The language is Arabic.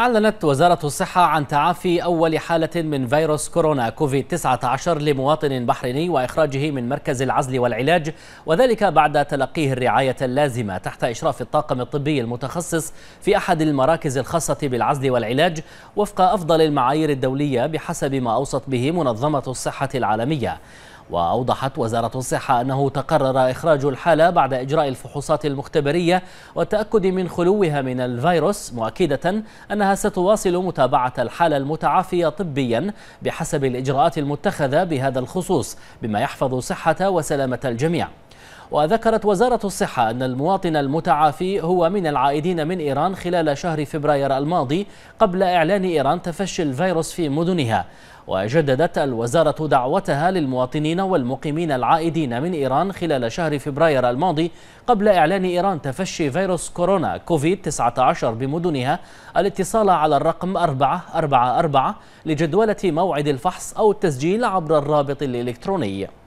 أعلنت وزارة الصحة عن تعافي أول حالة من فيروس كورونا كوفيد 19 لمواطن بحريني وإخراجه من مركز العزل والعلاج وذلك بعد تلقيه الرعاية اللازمة تحت إشراف الطاقم الطبي المتخصص في أحد المراكز الخاصة بالعزل والعلاج وفق أفضل المعايير الدولية بحسب ما أوصت به منظمة الصحة العالمية. وأوضحت وزارة الصحة أنه تقرر إخراج الحالة بعد إجراء الفحوصات المختبرية والتأكد من خلوها من الفيروس مؤكدة أنها ستواصل متابعة الحالة المتعافية طبيا بحسب الإجراءات المتخذة بهذا الخصوص بما يحفظ صحة وسلامة الجميع وذكرت وزارة الصحة أن المواطن المتعافي هو من العائدين من إيران خلال شهر فبراير الماضي قبل إعلان إيران تفشي الفيروس في مدنها وجددت الوزارة دعوتها للمواطنين والمقيمين العائدين من إيران خلال شهر فبراير الماضي قبل إعلان إيران تفشي فيروس كورونا كوفيد-19 بمدنها الاتصال على الرقم 444 لجدولة موعد الفحص أو التسجيل عبر الرابط الإلكتروني